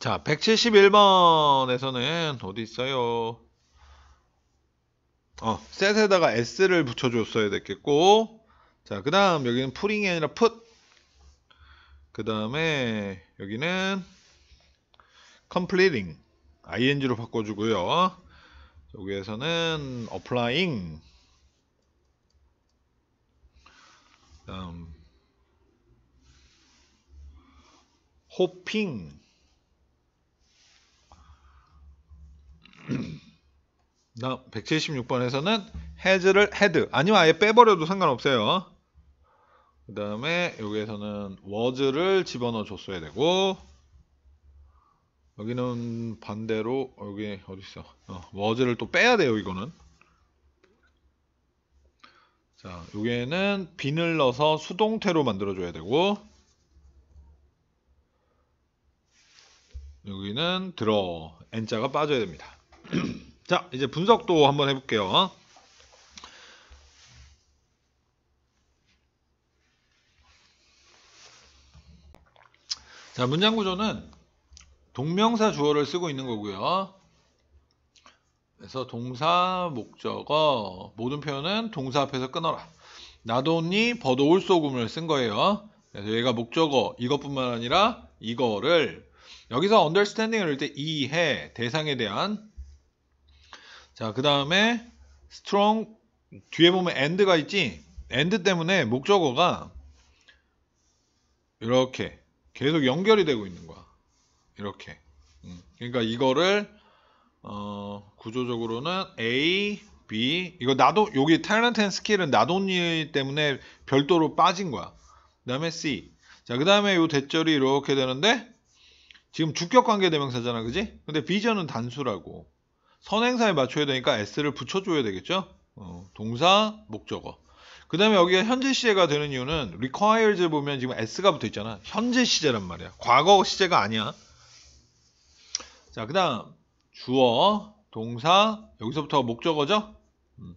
자, 171번에서는 어디 있어요? 어, 셋에다가 s를 붙여줬어야 됐겠고 자, 그 다음 여기는 풀링이 아니라 풋. 그 다음에 여기는 completing ing로 바꿔주고요 여기에서는 applying 다음 hoping 나 176번에서는 has를 had 아니면 아예 빼버려도 상관없어요. 그 다음에 여기에서는 was를 집어넣어 줬어야 되고 여기는 반대로 여기 어딨어 어, was를 또 빼야 돼요 이거는 자 여기에는 빈을 넣어서 수동태로 만들어 줘야 되고 여기는 들어 n자가 빠져야 됩니다 자 이제 분석도 한번 해볼게요 자 문장 구조는 동명사 주어를 쓰고 있는 거고요 그래서 동사 목적어 모든 표현은 동사 앞에서 끊어라 나도니 버도 올소금을 쓴 거예요 그래서 얘가 목적어 이것뿐만 아니라 이거를 여기서 언더스탠딩을 넣을 때 이해 대상에 대한 자, 그 다음에 strong 뒤에 보면 end가 있지? end 때문에 목적어가 이렇게 계속 연결이 되고 있는 거야. 이렇게. 음. 그러니까 이거를 어, 구조적으로는 A, B 이거 나도 여기 탤런트 앤 스킬은 나돈이 때문에 별도로 빠진 거야. 그 다음에 C. 자, 그 다음에 요 대절이 이렇게 되는데 지금 주격 관계 대명사잖아, 그지? 근데 비전은 단수라고. 선행사에 맞춰야 되니까 s를 붙여줘야 되겠죠. 어, 동사, 목적어. 그 다음에 여기가 현재 시제가 되는 이유는 requires 보면 지금 s가 붙어 있잖아. 현재 시제란 말이야. 과거 시제가 아니야. 자, 그 다음 주어, 동사, 여기서부터 목적어죠? 음,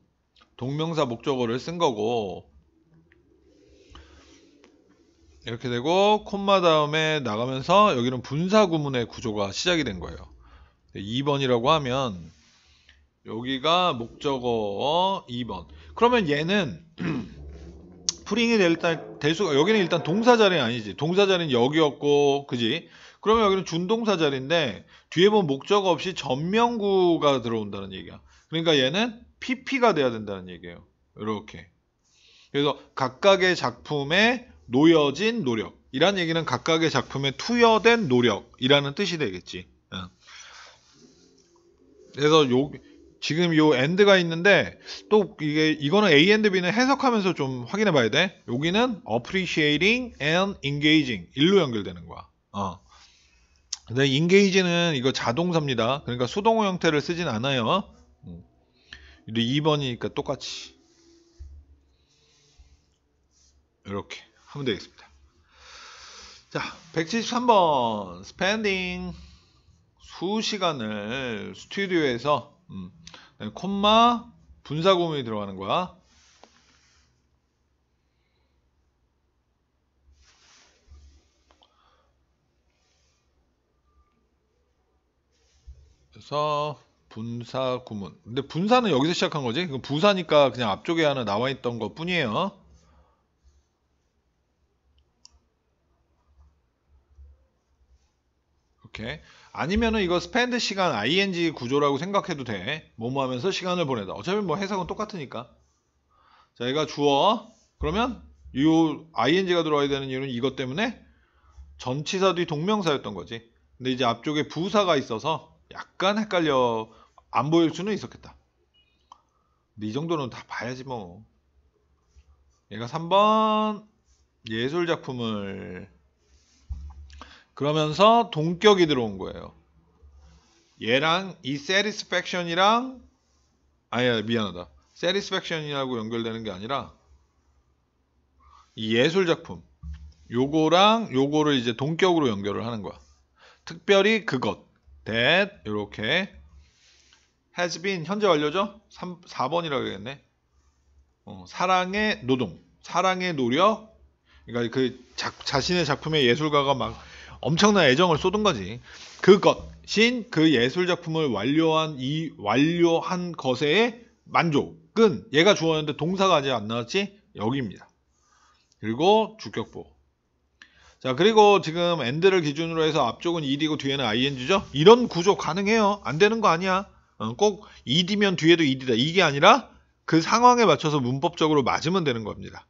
동명사 목적어를 쓴 거고 이렇게 되고 콤마 다음에 나가면서 여기는 분사 구문의 구조가 시작이 된 거예요. 2번이라고 하면 여기가 목적어 2번 그러면 얘는 프링이 될, 단될 수가 여기는 일단 동사 자리는 아니지 동사 자리는 여기였고 그지 그러면 여기는 준동사 자리인데 뒤에 보면 목적어 없이 전명구가 들어온다는 얘기야 그러니까 얘는 PP가 돼야 된다는 얘기예요 이렇게 그래서 각각의 작품에 놓여진 노력 이란 얘기는 각각의 작품에 투여된 노력이라는 뜻이 되겠지 그래서 요 지금 요 엔드가 있는데 또 이게 이거는 A and B는 해석하면서 좀 확인해 봐야 돼. 여기는 appreciating and engaging 일로 연결되는 거야. 어. 근데 engage는 이거 자동삽니다. 그러니까 수동어 형태를 쓰진 않아요. 음. 근데 2번이니까 똑같이 이렇게 하면 되겠습니다. 자, 173번 spending 두 시간을 스튜디오에서 음, 네, 콤마 분사 고문이 들어가는 거야. 그래서 분사 구문. 근데 분사는 여기서 시작한 거지? 부사니까 그냥 앞쪽에 하나 나와 있던 것 뿐이에요. 이렇게 아니면은 이거 스 p e n 시간 ing 구조라고 생각해도 돼 뭐뭐 하면서 시간을 보내다 어차피 뭐 해석은 똑같으니까 자 얘가 주어 그러면 이 ing가 들어와야 되는 이유는 이것 때문에 전치사 뒤 동명사였던 거지 근데 이제 앞쪽에 부사가 있어서 약간 헷갈려 안 보일 수는 있었겠다 근데 이 정도는 다 봐야지 뭐 얘가 3번 예술작품을 그러면서 동격이 들어온 거예요. 얘랑 이 satisfaction이랑 아야 미안하다. satisfaction이라고 연결되는 게 아니라 이 예술 작품 요거랑 요거를 이제 동격으로 연결을 하는 거야. 특별히 그것 that 이렇게 has been 현재 완료죠? 3, 4번이라고 했네. 어, 사랑의 노동, 사랑의 노력. 그러니까 그 자, 자신의 작품의 예술가가 막 엄청난 애정을 쏟은 거지. 그것인 그 예술 작품을 완료한 이 완료한 것에 만족은 얘가 주어는데 동사가 아직 안 나왔지? 여기입니다. 그리고 주격보. 자 그리고 지금 엔드를 기준으로 해서 앞쪽은 ed고 뒤에는 ing죠? 이런 구조 가능해요. 안 되는 거 아니야. 어, 꼭 ed면 뒤에도 ed다. 이게 아니라 그 상황에 맞춰서 문법적으로 맞으면 되는 겁니다.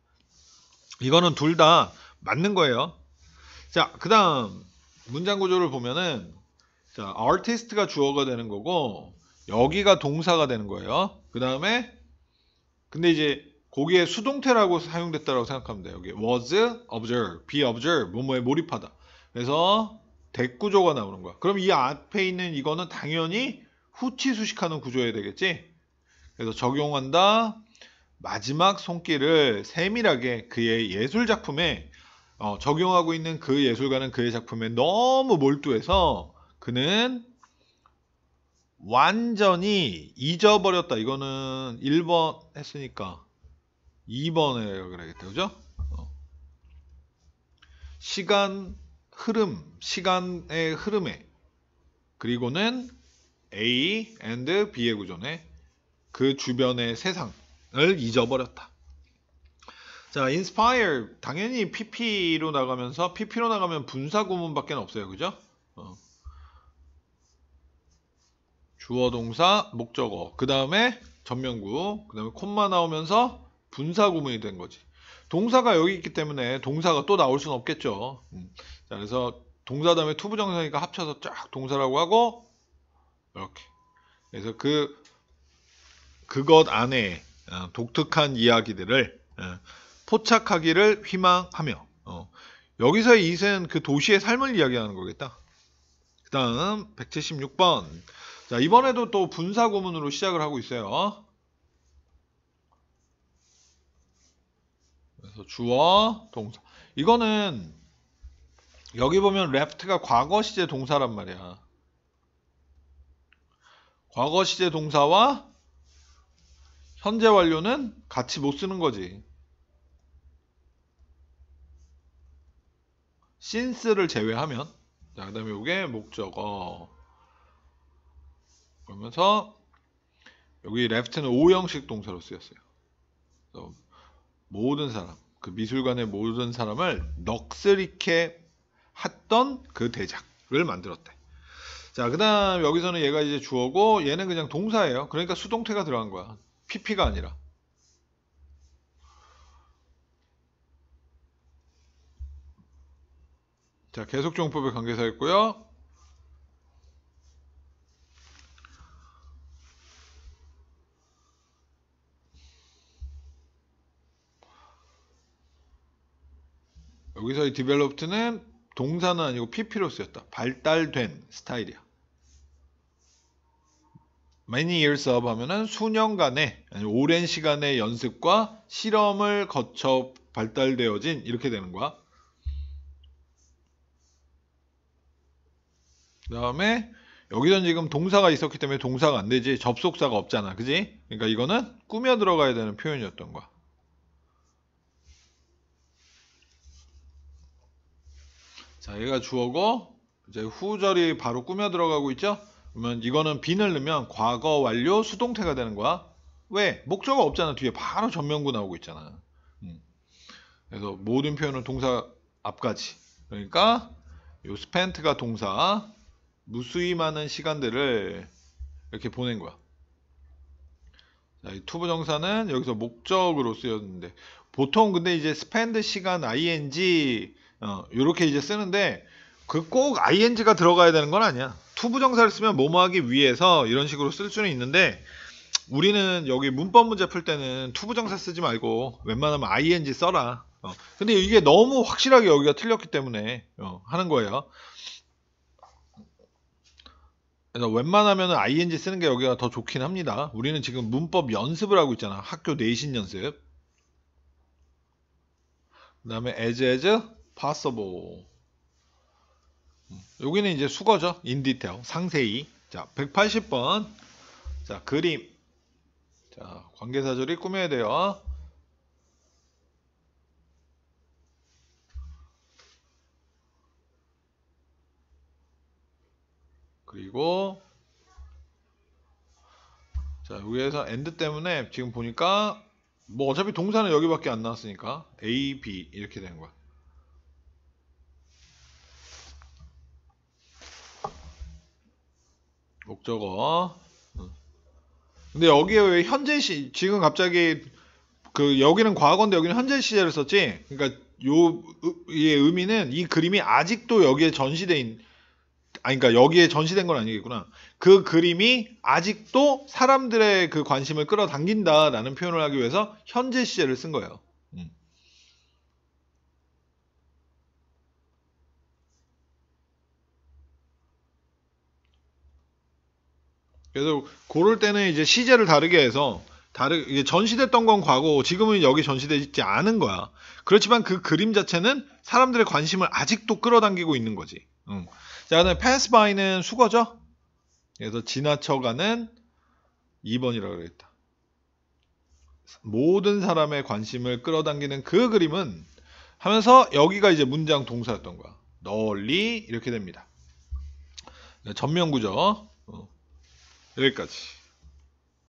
이거는 둘 다 맞는 거예요. 자, 그 다음 문장 구조를 보면은 자, a 티스트가 주어가 되는 거고 여기가 동사가 되는 거예요. 그 다음에 근데 이제 거기에 수동태라고 사용됐다고 생각하면 돼요. 여기 was, observe, be observe, 뭐뭐에 몰입하다. 그래서 대구조가 나오는 거야. 그럼 이 앞에 있는 이거는 당연히 후치수식하는 구조여야 되겠지? 그래서 적용한다. 마지막 손길을 세밀하게 그의 예술작품에 어, 적용하고 있는 그 예술가는 그의 작품에 너무 몰두해서 그는 완전히 잊어버렸다. 이거는 1번 했으니까 2번에 그래야겠다. 그죠? 어. 시간 흐름, 시간의 흐름에 그리고는 A and B의 구조네 그 주변의 세상을 잊어버렸다. 자, 인스파이어 당연히 PP로 나가면서 PP로 나가면 분사 구문밖에 없어요. 그죠? 어. 주어 동사, 목적어. 그다음에 전면구. 그다음에 콤마 나오면서 분사 구문이 된 거지. 동사가 여기 있기 때문에 동사가 또 나올 수는 없겠죠. 음. 자, 그래서 동사 다음에 투부정사니까 합쳐서 쫙 동사라고 하고 이렇게. 그래서 그 그것 안에 어, 독특한 이야기들을 어, 포착하기를 희망하며 어. 여기서의 이세는 그 도시의 삶을 이야기하는 거겠다. 그 다음 176번 자 이번에도 또 분사고문으로 시작을 하고 있어요. 그래서 주어, 동사 이거는 여기 보면 left가 과거 시제 동사란 말이야. 과거 시제 동사와 현재 완료는 같이 못 쓰는 거지. since를 제외하면 자, 그 다음에 요게 목적어 그러면서 여기 left는 5형식 동사로 쓰였어요 모든 사람 그 미술관의 모든 사람을 넋스리케 했던 그 대작을 만들었대 자그 다음 여기서는 얘가 이제 주어고 얘는 그냥 동사예요 그러니까 수동태가 들어간 거야 pp가 아니라 자, 계속 종법의 관계사였고요. 여기서 이 developed는 동사는 아니고 pp로 쓰였다. 발달된 스타일이야. many years of 하면은 수년간의 아니 오랜 시간의 연습과 실험을 거쳐 발달되어진 이렇게 되는 거야. 그 다음에 여기선 지금 동사가 있었기 때문에 동사가 안 되지 접속사가 없잖아 그지 그러니까 이거는 꾸며 들어가야 되는 표현이었던 거야 자 얘가 주어고 이제 후절이 바로 꾸며 들어가고 있죠 그러면 이거는 빈을 넣으면 과거 완료 수동태가 되는 거야 왜 목적 없잖아 뒤에 바로 전면구 나오고 있잖아 음. 그래서 모든 표현은 동사 앞까지 그러니까 요 스펜트가 동사 무수히 많은 시간들을 이렇게 보낸 거야. 자, 이 투부 정사는 여기서 목적으로 쓰였는데 보통 근데 이제 spend 시간 ing 이렇게 어, 이제 쓰는데 그 꼭 ing가 들어가야 되는 건 아니야. 투부 정사를 쓰면 뭐뭐 하기 위해서 이런 식으로 쓸 수는 있는데 우리는 여기 문법 문제 풀 때는 투부 정사 쓰지 말고 웬만하면 ing 써라. 어, 근데 이게 너무 확실하게 여기가 틀렸기 때문에 어, 하는 거예요. 그래서 웬만하면 ing 쓰는 게 여기가 더 좋긴 합니다. 우리는 지금 문법 연습을 하고 있잖아. 학교 내신 연습. 그 다음에 as as possible. 음, 여기는 이제 수거죠. 인 디테일. 상세히. 자, 180번. 자, 그림. 자, 관계사절이 꾸며야 돼요. 그리고 자여에서 엔드 때문에 지금 보니까 뭐 어차피 동사는 여기밖에 안 나왔으니까 A, B 이렇게 된 거야. 목적어. 근데 여기에 왜 현재 시 지금 갑자기 그 여기는 과거인데 여기는 현재 시제를 썼지. 그러니까 요 의 의미는 이 그림이 아직도 여기에 전시돼 있는 아니 그러니까 여기에 전시된 건 아니겠구나. 그 그림이 아직도 사람들의 그 관심을 끌어당긴다라는 표현을 하기 위해서 현재 시제를 쓴 거예요. 음. 그래서 고를 때는 이제 시제를 다르게 해서 다르게 전시됐던 건 과거, 지금은 여기 전시되지 않은 거야. 그렇지만 그 그림 자체는 사람들의 관심을 아직도 끌어당기고 있는 거지. 음. 자, 그다음에 pass by는 수거죠. 그래서 지나쳐가는 2번이라고 그랬다. 모든 사람의 관심을 끌어당기는 그 그림은 하면서 여기가 이제 문장 동사였던 거야. 널리 이렇게 됩니다. 네, 전면구죠. 어. 여기까지.